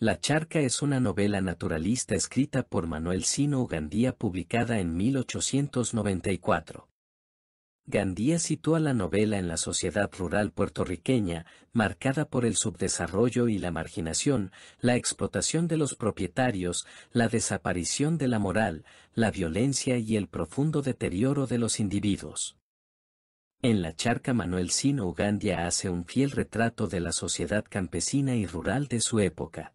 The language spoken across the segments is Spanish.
La charca es una novela naturalista escrita por Manuel Sino Ugandía publicada en 1894. Gandía sitúa la novela en la sociedad rural puertorriqueña, marcada por el subdesarrollo y la marginación, la explotación de los propietarios, la desaparición de la moral, la violencia y el profundo deterioro de los individuos. En la charca Manuel Sino Gandía hace un fiel retrato de la sociedad campesina y rural de su época.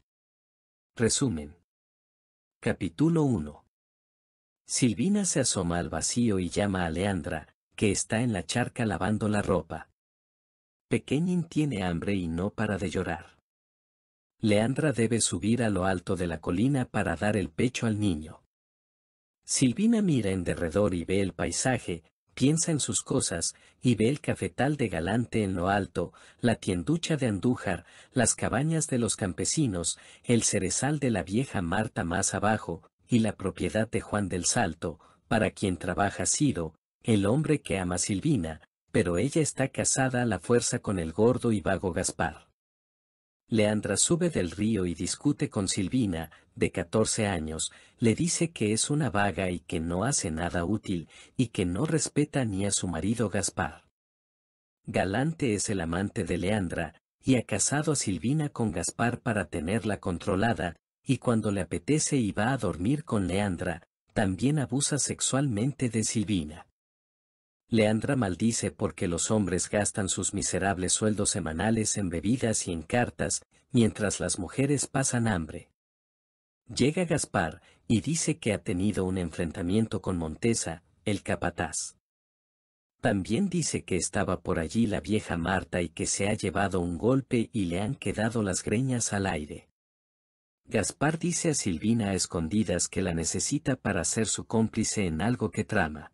Resumen. Capítulo 1. Silvina se asoma al vacío y llama a Leandra, que está en la charca lavando la ropa. Pequeñín tiene hambre y no para de llorar. Leandra debe subir a lo alto de la colina para dar el pecho al niño. Silvina mira en derredor y ve el paisaje, piensa en sus cosas, y ve el cafetal de Galante en lo alto, la tienducha de Andújar, las cabañas de los campesinos, el cerezal de la vieja Marta más abajo, y la propiedad de Juan del Salto, para quien trabaja sido, el hombre que ama Silvina, pero ella está casada a la fuerza con el gordo y vago Gaspar. Leandra sube del río y discute con Silvina, de 14 años, le dice que es una vaga y que no hace nada útil, y que no respeta ni a su marido Gaspar. Galante es el amante de Leandra, y ha casado a Silvina con Gaspar para tenerla controlada, y cuando le apetece y va a dormir con Leandra, también abusa sexualmente de Silvina. Leandra maldice porque los hombres gastan sus miserables sueldos semanales en bebidas y en cartas, mientras las mujeres pasan hambre. Llega Gaspar y dice que ha tenido un enfrentamiento con Montesa, el capataz. También dice que estaba por allí la vieja Marta y que se ha llevado un golpe y le han quedado las greñas al aire. Gaspar dice a Silvina a escondidas que la necesita para ser su cómplice en algo que trama.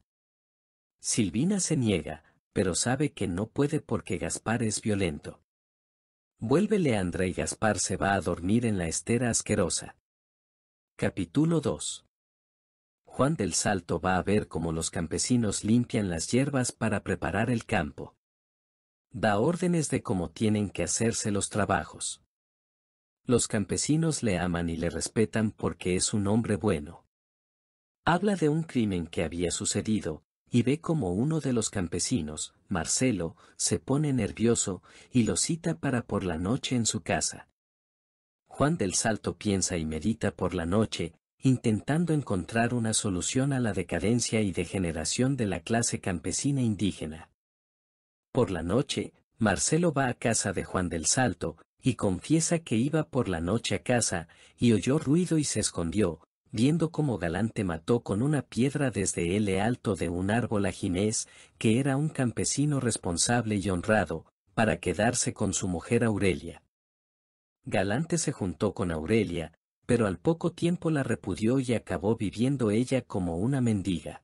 Silvina se niega, pero sabe que no puede porque Gaspar es violento. Vuelve Leandra y Gaspar se va a dormir en la estera asquerosa. Capítulo 2. Juan del Salto va a ver cómo los campesinos limpian las hierbas para preparar el campo. Da órdenes de cómo tienen que hacerse los trabajos. Los campesinos le aman y le respetan porque es un hombre bueno. Habla de un crimen que había sucedido, y ve cómo uno de los campesinos, Marcelo, se pone nervioso y lo cita para por la noche en su casa. Juan del Salto piensa y medita por la noche, intentando encontrar una solución a la decadencia y degeneración de la clase campesina indígena. Por la noche, Marcelo va a casa de Juan del Salto, y confiesa que iba por la noche a casa, y oyó ruido y se escondió, viendo cómo Galante mató con una piedra desde el alto de un árbol a Ginés, que era un campesino responsable y honrado, para quedarse con su mujer Aurelia. Galante se juntó con Aurelia, pero al poco tiempo la repudió y acabó viviendo ella como una mendiga.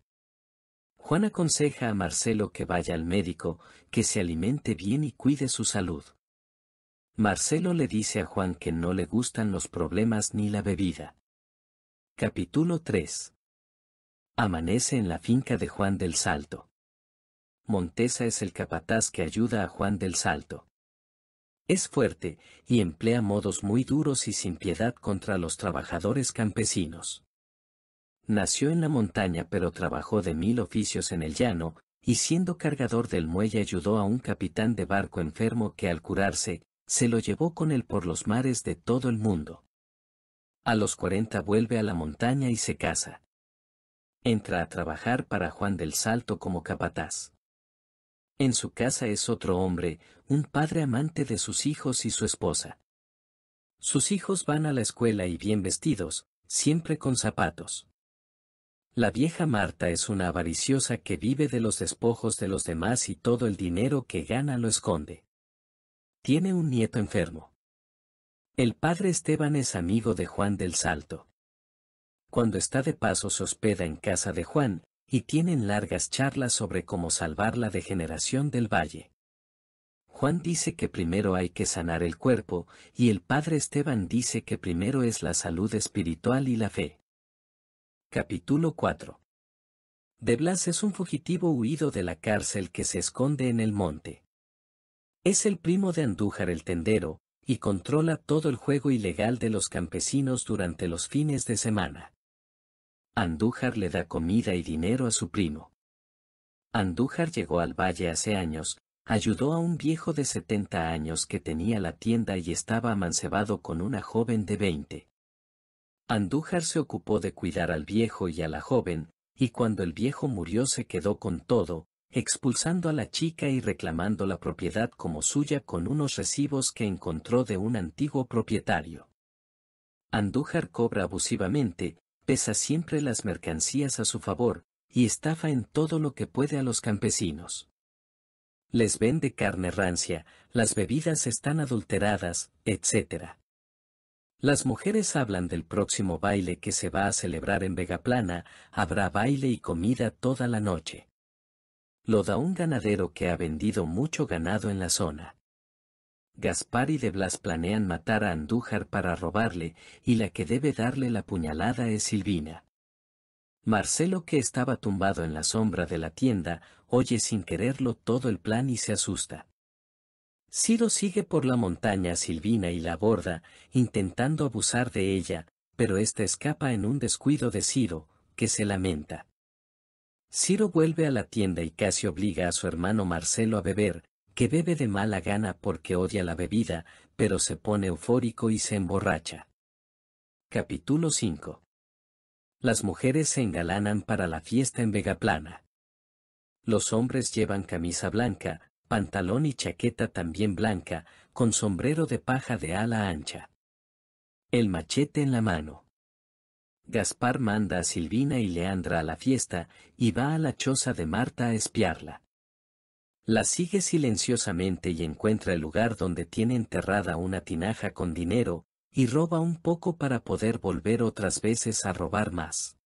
Juan aconseja a Marcelo que vaya al médico, que se alimente bien y cuide su salud. Marcelo le dice a Juan que no le gustan los problemas ni la bebida. Capítulo 3 Amanece en la finca de Juan del Salto. Montesa es el capataz que ayuda a Juan del Salto. Es fuerte, y emplea modos muy duros y sin piedad contra los trabajadores campesinos. Nació en la montaña pero trabajó de mil oficios en el llano, y siendo cargador del muelle ayudó a un capitán de barco enfermo que al curarse, se lo llevó con él por los mares de todo el mundo. A los cuarenta vuelve a la montaña y se casa. Entra a trabajar para Juan del Salto como capataz. En su casa es otro hombre, un padre amante de sus hijos y su esposa. Sus hijos van a la escuela y bien vestidos, siempre con zapatos. La vieja Marta es una avariciosa que vive de los despojos de los demás y todo el dinero que gana lo esconde. Tiene un nieto enfermo. El padre Esteban es amigo de Juan del Salto. Cuando está de paso se hospeda en casa de Juan, y tienen largas charlas sobre cómo salvar la degeneración del valle. Juan dice que primero hay que sanar el cuerpo, y el padre Esteban dice que primero es la salud espiritual y la fe. Capítulo 4 De Blas es un fugitivo huido de la cárcel que se esconde en el monte. Es el primo de Andújar el tendero, y controla todo el juego ilegal de los campesinos durante los fines de semana. Andújar le da comida y dinero a su primo. Andújar llegó al valle hace años, ayudó a un viejo de 70 años que tenía la tienda y estaba amancebado con una joven de 20. Andújar se ocupó de cuidar al viejo y a la joven, y cuando el viejo murió se quedó con todo, expulsando a la chica y reclamando la propiedad como suya con unos recibos que encontró de un antiguo propietario. Andújar cobra abusivamente, pesa siempre las mercancías a su favor, y estafa en todo lo que puede a los campesinos. Les vende carne rancia, las bebidas están adulteradas, etc. Las mujeres hablan del próximo baile que se va a celebrar en Vegaplana, habrá baile y comida toda la noche. Lo da un ganadero que ha vendido mucho ganado en la zona. Gaspar y de Blas planean matar a Andújar para robarle, y la que debe darle la puñalada es Silvina. Marcelo, que estaba tumbado en la sombra de la tienda, oye sin quererlo todo el plan y se asusta. Ciro sigue por la montaña a Silvina y la aborda, intentando abusar de ella, pero ésta escapa en un descuido de Ciro, que se lamenta. Ciro vuelve a la tienda y casi obliga a su hermano Marcelo a beber, que bebe de mala gana porque odia la bebida, pero se pone eufórico y se emborracha. Capítulo 5. Las mujeres se engalanan para la fiesta en Vegaplana. Los hombres llevan camisa blanca, pantalón y chaqueta también blanca, con sombrero de paja de ala ancha. El machete en la mano. Gaspar manda a Silvina y Leandra a la fiesta, y va a la choza de Marta a espiarla. La sigue silenciosamente y encuentra el lugar donde tiene enterrada una tinaja con dinero, y roba un poco para poder volver otras veces a robar más.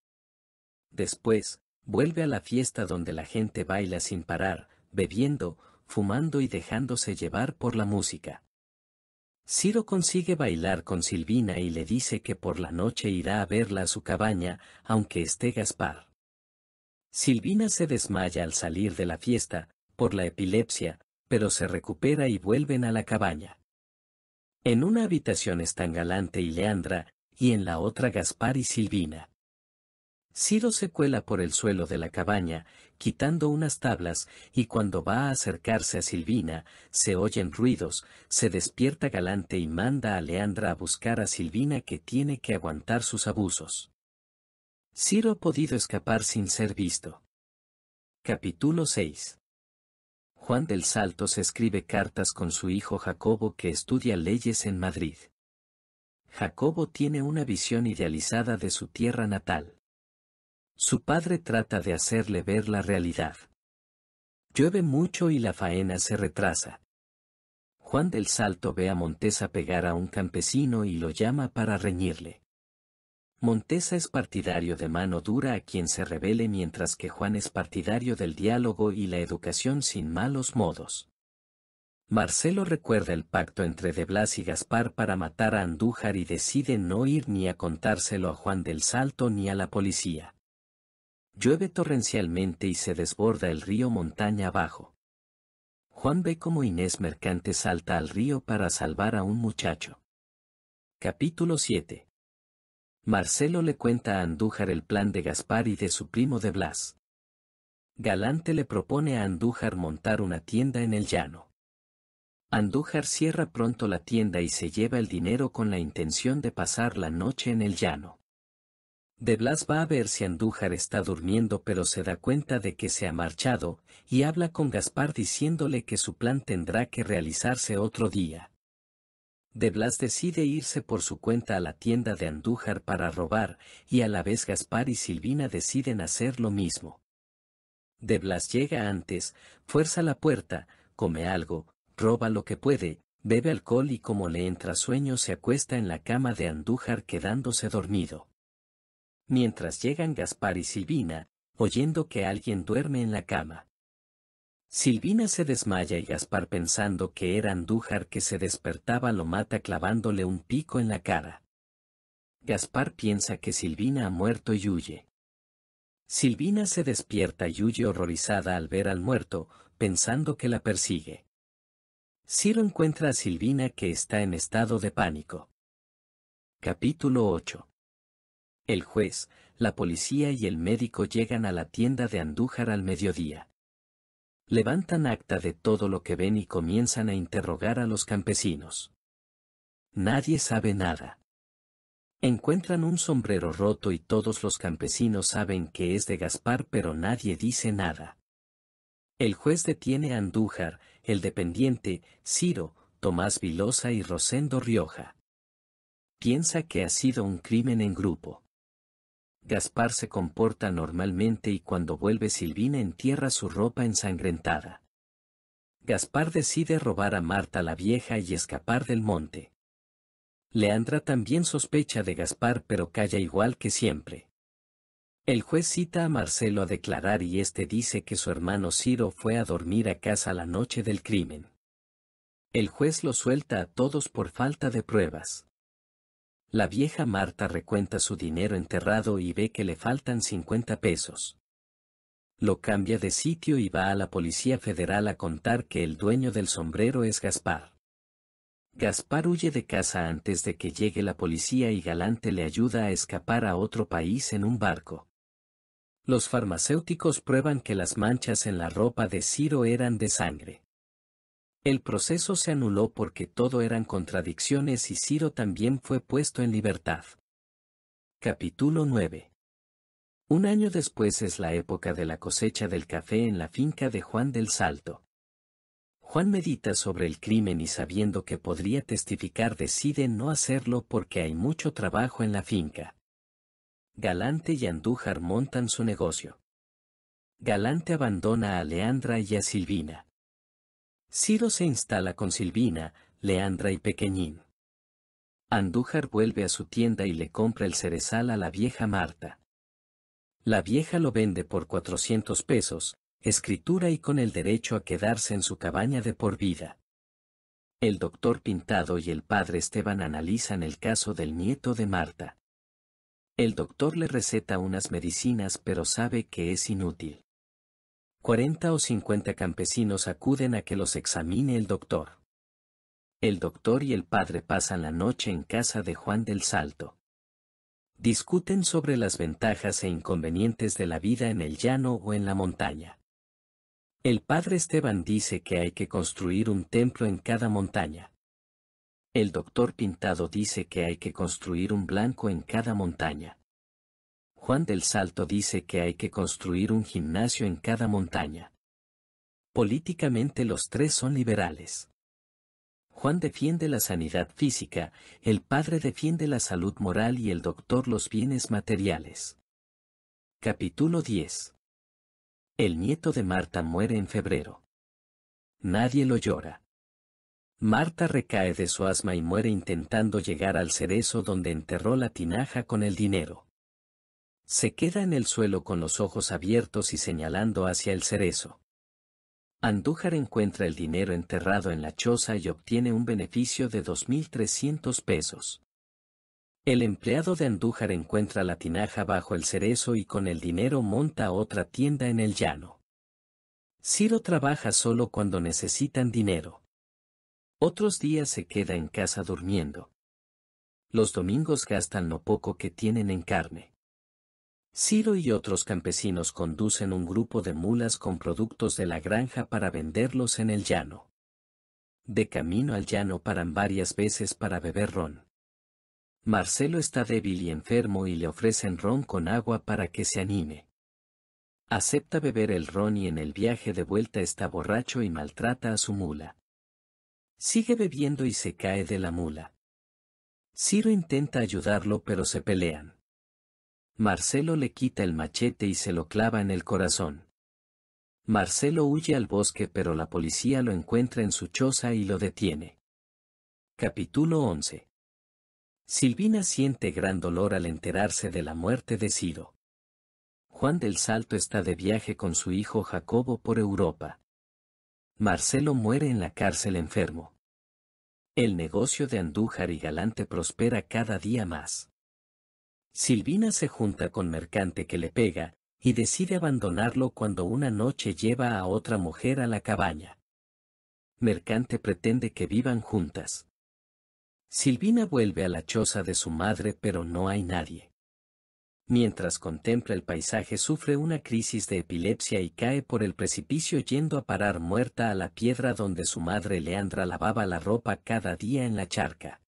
Después, vuelve a la fiesta donde la gente baila sin parar, bebiendo, fumando y dejándose llevar por la música. Ciro consigue bailar con Silvina y le dice que por la noche irá a verla a su cabaña, aunque esté Gaspar. Silvina se desmaya al salir de la fiesta, por la epilepsia, pero se recupera y vuelven a la cabaña. En una habitación están Galante y Leandra, y en la otra Gaspar y Silvina. Ciro se cuela por el suelo de la cabaña, quitando unas tablas, y cuando va a acercarse a Silvina, se oyen ruidos, se despierta Galante y manda a Leandra a buscar a Silvina que tiene que aguantar sus abusos. Ciro ha podido escapar sin ser visto. Capítulo 6 Juan del Salto se escribe cartas con su hijo Jacobo que estudia leyes en Madrid. Jacobo tiene una visión idealizada de su tierra natal. Su padre trata de hacerle ver la realidad. Llueve mucho y la faena se retrasa. Juan del Salto ve a Montesa pegar a un campesino y lo llama para reñirle. Montesa es partidario de mano dura a quien se revele mientras que Juan es partidario del diálogo y la educación sin malos modos. Marcelo recuerda el pacto entre De Blas y Gaspar para matar a Andújar y decide no ir ni a contárselo a Juan del Salto ni a la policía. Llueve torrencialmente y se desborda el río montaña abajo. Juan ve cómo Inés Mercante salta al río para salvar a un muchacho. Capítulo 7 Marcelo le cuenta a Andújar el plan de Gaspar y de su primo de Blas. Galante le propone a Andújar montar una tienda en el llano. Andújar cierra pronto la tienda y se lleva el dinero con la intención de pasar la noche en el llano. De Blas va a ver si Andújar está durmiendo pero se da cuenta de que se ha marchado y habla con Gaspar diciéndole que su plan tendrá que realizarse otro día. De Blas decide irse por su cuenta a la tienda de Andújar para robar, y a la vez Gaspar y Silvina deciden hacer lo mismo. De Blas llega antes, fuerza la puerta, come algo, roba lo que puede, bebe alcohol y como le entra sueño se acuesta en la cama de Andújar quedándose dormido. Mientras llegan Gaspar y Silvina, oyendo que alguien duerme en la cama. Silvina se desmaya y Gaspar pensando que era Andújar que se despertaba lo mata clavándole un pico en la cara. Gaspar piensa que Silvina ha muerto y huye. Silvina se despierta y huye horrorizada al ver al muerto, pensando que la persigue. Ciro encuentra a Silvina que está en estado de pánico. Capítulo 8. El juez, la policía y el médico llegan a la tienda de Andújar al mediodía levantan acta de todo lo que ven y comienzan a interrogar a los campesinos. Nadie sabe nada. Encuentran un sombrero roto y todos los campesinos saben que es de Gaspar pero nadie dice nada. El juez detiene a Andújar, el dependiente, Ciro, Tomás Vilosa y Rosendo Rioja. Piensa que ha sido un crimen en grupo. Gaspar se comporta normalmente y cuando vuelve Silvina entierra su ropa ensangrentada. Gaspar decide robar a Marta la vieja y escapar del monte. Leandra también sospecha de Gaspar pero calla igual que siempre. El juez cita a Marcelo a declarar y este dice que su hermano Ciro fue a dormir a casa la noche del crimen. El juez lo suelta a todos por falta de pruebas. La vieja Marta recuenta su dinero enterrado y ve que le faltan 50 pesos. Lo cambia de sitio y va a la Policía Federal a contar que el dueño del sombrero es Gaspar. Gaspar huye de casa antes de que llegue la policía y Galante le ayuda a escapar a otro país en un barco. Los farmacéuticos prueban que las manchas en la ropa de Ciro eran de sangre. El proceso se anuló porque todo eran contradicciones y Ciro también fue puesto en libertad. Capítulo 9. Un año después es la época de la cosecha del café en la finca de Juan del Salto. Juan medita sobre el crimen y sabiendo que podría testificar decide no hacerlo porque hay mucho trabajo en la finca. Galante y Andújar montan su negocio. Galante abandona a Leandra y a Silvina. Ciro se instala con Silvina, Leandra y Pequeñín. Andújar vuelve a su tienda y le compra el cerezal a la vieja Marta. La vieja lo vende por 400 pesos, escritura y con el derecho a quedarse en su cabaña de por vida. El doctor Pintado y el padre Esteban analizan el caso del nieto de Marta. El doctor le receta unas medicinas pero sabe que es inútil. 40 o 50 campesinos acuden a que los examine el doctor. El doctor y el padre pasan la noche en casa de Juan del Salto. Discuten sobre las ventajas e inconvenientes de la vida en el llano o en la montaña. El padre Esteban dice que hay que construir un templo en cada montaña. El doctor Pintado dice que hay que construir un blanco en cada montaña. Juan del Salto dice que hay que construir un gimnasio en cada montaña. Políticamente los tres son liberales. Juan defiende la sanidad física, el padre defiende la salud moral y el doctor los bienes materiales. Capítulo 10. El nieto de Marta muere en febrero. Nadie lo llora. Marta recae de su asma y muere intentando llegar al cerezo donde enterró la tinaja con el dinero. Se queda en el suelo con los ojos abiertos y señalando hacia el cerezo. Andújar encuentra el dinero enterrado en la choza y obtiene un beneficio de 2.300 pesos. El empleado de Andújar encuentra la tinaja bajo el cerezo y con el dinero monta otra tienda en el llano. Ciro trabaja solo cuando necesitan dinero. Otros días se queda en casa durmiendo. Los domingos gastan lo poco que tienen en carne. Ciro y otros campesinos conducen un grupo de mulas con productos de la granja para venderlos en el llano. De camino al llano paran varias veces para beber ron. Marcelo está débil y enfermo y le ofrecen ron con agua para que se anime. Acepta beber el ron y en el viaje de vuelta está borracho y maltrata a su mula. Sigue bebiendo y se cae de la mula. Ciro intenta ayudarlo pero se pelean. Marcelo le quita el machete y se lo clava en el corazón. Marcelo huye al bosque pero la policía lo encuentra en su choza y lo detiene. Capítulo 11 Silvina siente gran dolor al enterarse de la muerte de Ciro. Juan del Salto está de viaje con su hijo Jacobo por Europa. Marcelo muere en la cárcel enfermo. El negocio de Andújar y Galante prospera cada día más. Silvina se junta con Mercante que le pega, y decide abandonarlo cuando una noche lleva a otra mujer a la cabaña. Mercante pretende que vivan juntas. Silvina vuelve a la choza de su madre pero no hay nadie. Mientras contempla el paisaje sufre una crisis de epilepsia y cae por el precipicio yendo a parar muerta a la piedra donde su madre Leandra lavaba la ropa cada día en la charca.